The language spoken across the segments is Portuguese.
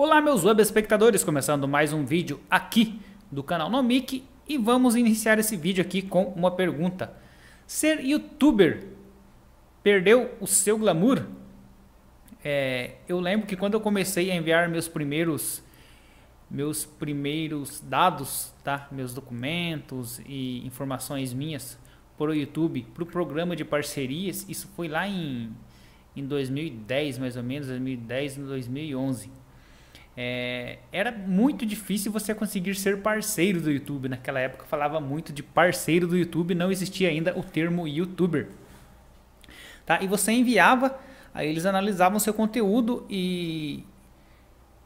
Olá meus web espectadores, começando mais um vídeo aqui do canal Nomic e vamos iniciar esse vídeo aqui com uma pergunta. Ser youtuber perdeu o seu glamour? É, eu lembro que quando eu comecei a enviar meus primeiros meus primeiros dados, tá? meus documentos e informações minhas para o YouTube, para o programa de parcerias, isso foi lá em, em 2010 mais ou menos, 2010 e 2011 é, era muito difícil você conseguir ser parceiro do YouTube. Naquela época falava muito de parceiro do YouTube, não existia ainda o termo youtuber. Tá? E você enviava, aí eles analisavam seu conteúdo e.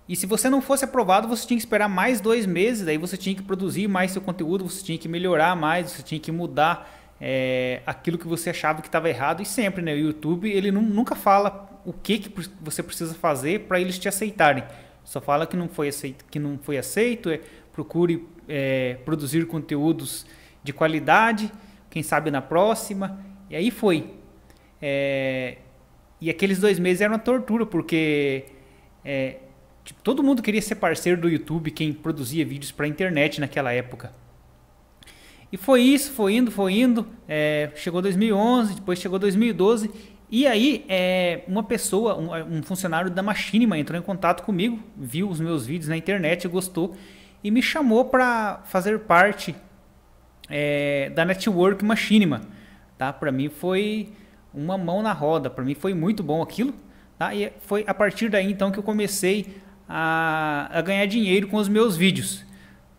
E se você não fosse aprovado, você tinha que esperar mais dois meses, aí você tinha que produzir mais seu conteúdo, você tinha que melhorar mais, você tinha que mudar é, aquilo que você achava que estava errado e sempre, né? O YouTube ele nunca fala o que, que você precisa fazer para eles te aceitarem. Só fala que não foi aceito, que não foi aceito é, procure é, produzir conteúdos de qualidade, quem sabe na próxima. E aí foi. É, e aqueles dois meses eram uma tortura, porque é, tipo, todo mundo queria ser parceiro do YouTube, quem produzia vídeos para a internet naquela época. E foi isso, foi indo, foi indo. É, chegou 2011, depois chegou 2012 e aí, é, uma pessoa, um, um, funcionário da Machinima entrou em contato comigo, viu os meus vídeos na internet, gostou e me chamou para fazer parte é, da Network Machinima. Tá? Para mim foi uma mão na roda, para mim foi muito bom aquilo. Tá? E foi a partir daí então que eu comecei a, a ganhar dinheiro com os meus vídeos.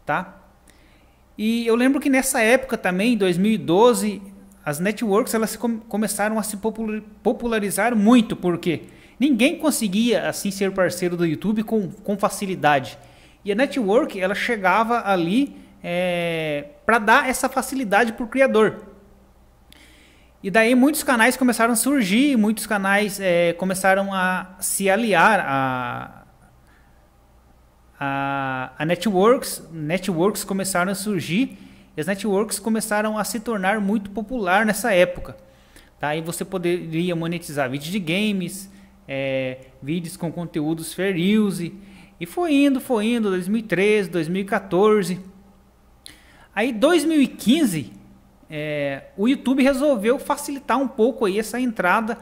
Tá? E eu lembro que nessa época também, em 2012, as networks elas com, começaram a se popularizar muito, porque ninguém conseguia assim ser parceiro do YouTube com, com facilidade. E a network ela chegava ali é, eh, para dar essa facilidade para o criador. E daí muitos canais começaram a surgir, muitos canais é, começaram a se aliar a, a, a networks, networks começaram a surgir as networks começaram a se tornar muito popular nessa época. Tá? E você poderia monetizar vídeos de games, é, vídeos com conteúdos fair use. E foi indo, foi indo, 2013, 2014. Aí 2015, é, o YouTube resolveu facilitar um pouco aí essa entrada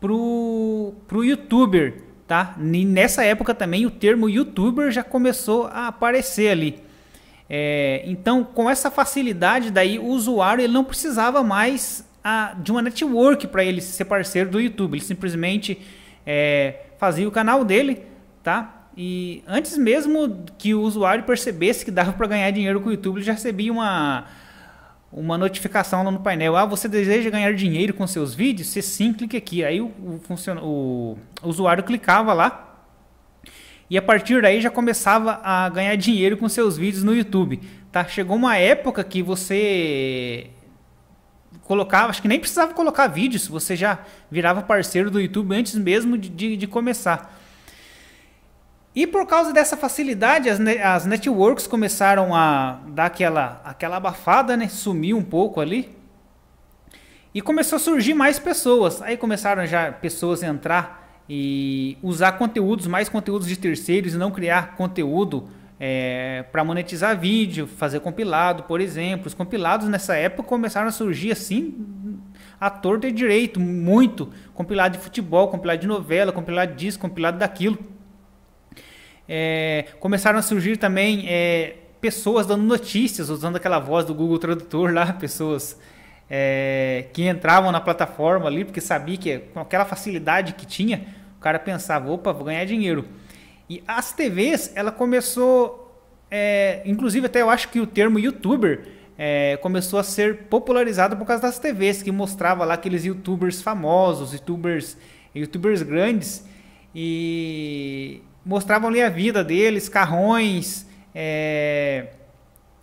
pro, pro YouTuber, tá? nessa época também o termo YouTuber já começou a aparecer ali. É, então, com essa facilidade, daí o usuário ele não precisava mais a, ah, de uma network para ele ser parceiro do YouTube. Ele simplesmente é, fazia o canal dele, tá? E antes mesmo que o usuário percebesse que dava para ganhar dinheiro com o YouTube, ele já recebia uma uma notificação no painel. Ah, você deseja ganhar dinheiro com seus vídeos? Você sim, clique aqui. Aí o, o, o usuário clicava lá e a partir daí já começava a ganhar dinheiro com seus vídeos no YouTube, tá? Chegou uma época que você colocava, acho que nem precisava colocar vídeos, você já virava parceiro do YouTube antes mesmo de, de, de começar. E por causa dessa facilidade, as, ne as networks começaram a dar aquela, aquela abafada, né? Sumir um pouco ali. E começou a surgir mais pessoas. Aí começaram já pessoas a entrar e usar conteúdos, mais conteúdos de terceiros e não criar conteúdo é, para monetizar vídeo, fazer compilado, por exemplo. Os compilados nessa época começaram a surgir assim, a torta e direito, muito. Compilado de futebol, compilado de novela, compilado disso, compilado daquilo. É, começaram a surgir também é, pessoas dando notícias, usando aquela voz do Google Tradutor lá, pessoas é, que entravam na plataforma ali, porque sabia que com aquela facilidade que tinha, o cara pensava, opa, vou ganhar dinheiro. E as TVs, ela começou, é, inclusive até eu acho que o termo YouTuber é, começou a ser popularizado por causa das TVs que mostrava lá aqueles YouTubers famosos, YouTubers, YouTubers grandes e mostravam ali a vida deles, carrões, é,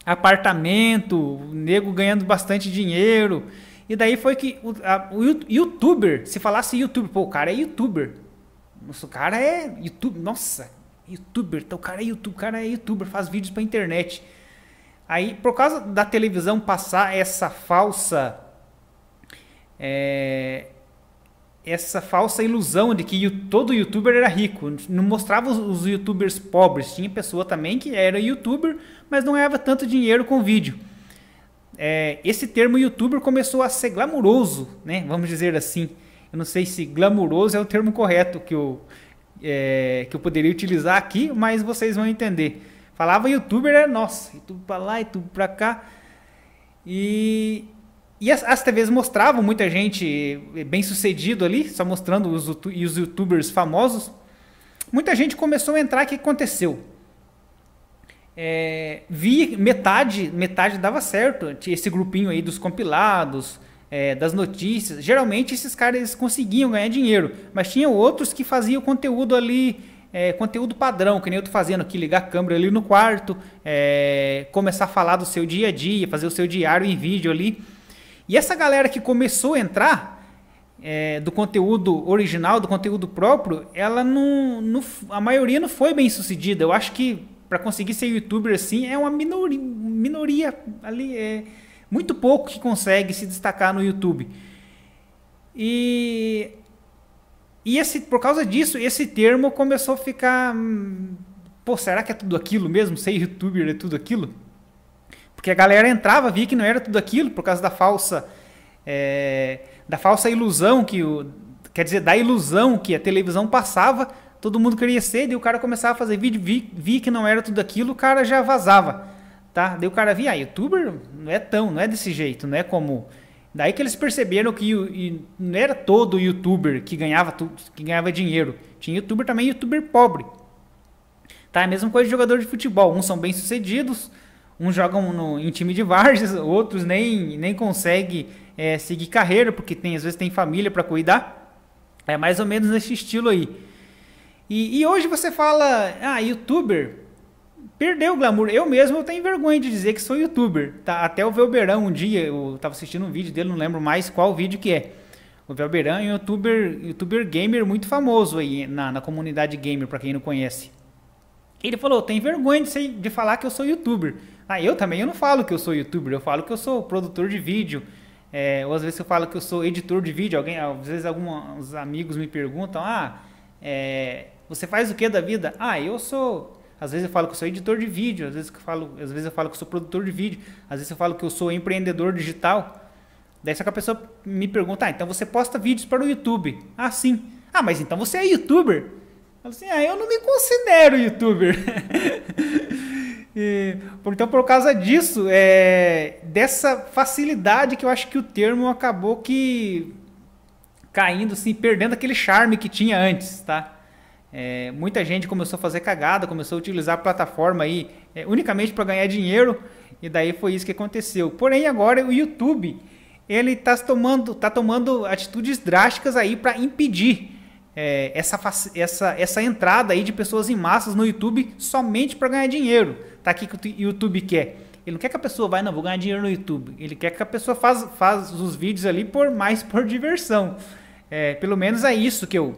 apartamento, nego ganhando bastante dinheiro. E daí foi que o, a, o youtuber, se falasse youtuber, pô, o cara é youtuber nosso o cara é YouTube, nossa, youtuber, então o cara é YouTube, o cara é youtuber, faz vídeos para internet. Aí, por causa da televisão passar essa falsa é, essa falsa ilusão de que todo youtuber era rico, não mostrava os youtubers pobres, tinha pessoa também que era youtuber, mas não ganhava tanto dinheiro com vídeo. É, esse termo youtuber começou a ser glamouroso, né? Vamos dizer assim. Eu não sei se glamuroso é o termo correto que eu, é, que eu poderia utilizar aqui, mas vocês vão entender. Falava youtuber é nossa, YouTube pra lá, YouTube pra cá. E, e as, as TVs mostravam muita gente bem sucedido ali, só mostrando os, os youtubers famosos. Muita gente começou a entrar, o que aconteceu? É, vi metade, metade dava certo. Tinha esse grupinho aí dos compilados, é, das notícias. Geralmente esses caras conseguiam ganhar dinheiro, mas tinham outros que faziam conteúdo ali, é, conteúdo padrão, que nem eu tô fazendo aqui, ligar a câmera ali no quarto, é, começar a falar do seu dia a dia, fazer o seu diário em vídeo ali. E essa galera que começou a entrar é, do conteúdo original, do conteúdo próprio, ela não, não, a maioria não foi bem sucedida. Eu acho que para conseguir ser youtuber assim é uma minoria, minoria ali. É, muito pouco que consegue se destacar no YouTube. E, e esse, por causa disso, esse termo começou a ficar. Hum, pô, será que é tudo aquilo mesmo? Ser youtuber é tudo aquilo? Porque a galera entrava, via que não era tudo aquilo por causa da falsa. É, da falsa ilusão que o. Quer dizer, da ilusão que a televisão passava, todo mundo queria ser, e o cara começava a fazer vídeo, vi, vi que não era tudo aquilo, o cara já vazava tá? Daí o cara via, ah, youtuber não é tão, não é desse jeito, não é como. Daí que eles perceberam que não era todo youtuber que ganhava, que ganhava dinheiro. Tinha youtuber também, youtuber pobre. Tá? É a mesma coisa de jogador de futebol. Uns são bem-sucedidos, uns jogam no, em time de vargas, outros nem, nem conseguem é, seguir carreira, porque tem, às vezes tem família para cuidar. É mais ou menos nesse estilo aí. E, e hoje você fala, ah, youtuber, perdeu o glamour. Eu mesmo eu tenho vergonha de dizer que sou youtuber. Tá? Até o Velberão um dia, eu estava assistindo um vídeo dele, não lembro mais qual vídeo que é. O Velberão é um youtuber, youtuber gamer muito famoso aí na, na comunidade gamer, para quem não conhece. Ele falou, tem vergonha de, ser, de falar que eu sou youtuber. Ah, eu também eu não falo que eu sou youtuber, eu falo que eu sou produtor de vídeo. É, ou às vezes eu falo que eu sou editor de vídeo, alguém, às vezes alguns amigos me perguntam, ah, é, você faz o que da vida? Ah, eu sou às vezes eu falo que eu sou editor de vídeo, às vezes eu falo, às vezes eu falo que eu sou produtor de vídeo, às vezes eu falo que eu sou empreendedor digital. Daí só que a pessoa me pergunta: "Ah, então você posta vídeos para o YouTube?" Ah, sim. Ah, mas então você é youtuber? Eu falo assim: "Ah, eu não me considero youtuber." e, então por causa disso, é dessa facilidade que eu acho que o termo acabou que caindo assim, perdendo aquele charme que tinha antes, tá? É, muita gente começou a fazer cagada, começou a utilizar a plataforma aí é, unicamente para ganhar dinheiro e daí foi isso que aconteceu. Porém agora o YouTube ele está tomando, tá tomando atitudes drásticas aí para impedir é, essa, essa, essa entrada aí de pessoas em massas no YouTube somente para ganhar dinheiro. Tá aqui que o YouTube quer. Ele não quer que a pessoa vai, não, vou ganhar dinheiro no YouTube. Ele quer que a pessoa faça faz os vídeos ali por mais por diversão. É, pelo menos é isso que eu,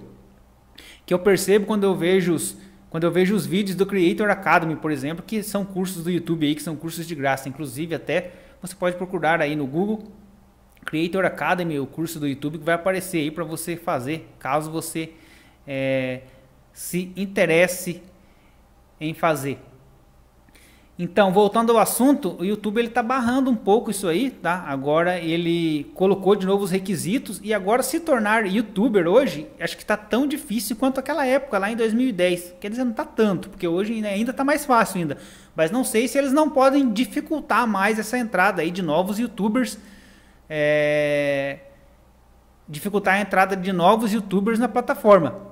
que eu percebo quando eu vejo os, quando eu vejo os vídeos do Creator Academy, por exemplo, que são cursos do YouTube aí, que são cursos de graça, inclusive até você pode procurar aí no Google Creator Academy, o curso do YouTube que vai aparecer aí para você fazer, caso você é, se interesse em fazer. Então, voltando ao assunto, o YouTube ele está barrando um pouco isso aí, tá? Agora ele colocou de novo os requisitos e agora se tornar YouTuber hoje, acho que está tão difícil quanto aquela época lá em 2010. Quer dizer, não está tanto, porque hoje ainda está mais fácil ainda. Mas não sei se eles não podem dificultar mais essa entrada aí de novos YouTubers, é... dificultar a entrada de novos YouTubers na plataforma.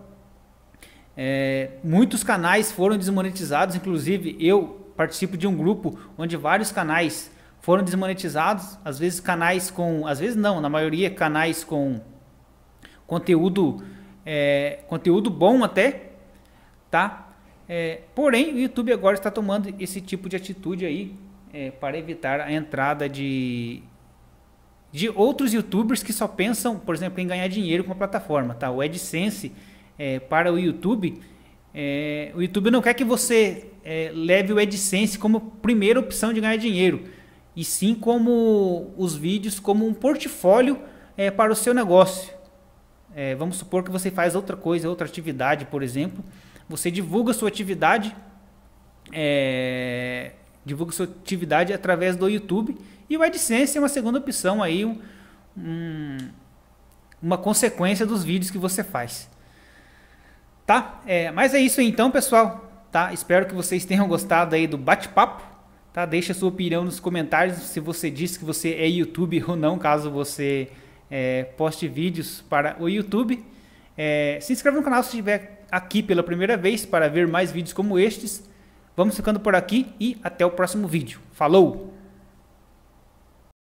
É... Muitos canais foram desmonetizados, inclusive eu participo de um grupo onde vários canais foram desmonetizados, às vezes canais com, às vezes não, na maioria canais com conteúdo é, conteúdo bom até, tá? É, porém, o YouTube agora está tomando esse tipo de atitude aí é, para evitar a entrada de de outros YouTubers que só pensam, por exemplo, em ganhar dinheiro com a plataforma, tá? O AdSense é, para o YouTube é, o YouTube não quer que você é, leve o AdSense como primeira opção de ganhar dinheiro, e sim como os vídeos como um portfólio é, para o seu negócio. É, vamos supor que você faz outra coisa, outra atividade, por exemplo. Você divulga sua atividade, é, divulga sua atividade através do YouTube e o AdSense é uma segunda opção aí, um, um, uma consequência dos vídeos que você faz. Tá? É, mas é isso então, pessoal. Tá? Espero que vocês tenham gostado aí do bate-papo. Tá? Deixa sua opinião nos comentários se você disse que você é YouTube ou não, caso você é, poste vídeos para o YouTube. É, se inscreva no canal se estiver aqui pela primeira vez para ver mais vídeos como estes. Vamos ficando por aqui e até o próximo vídeo. Falou!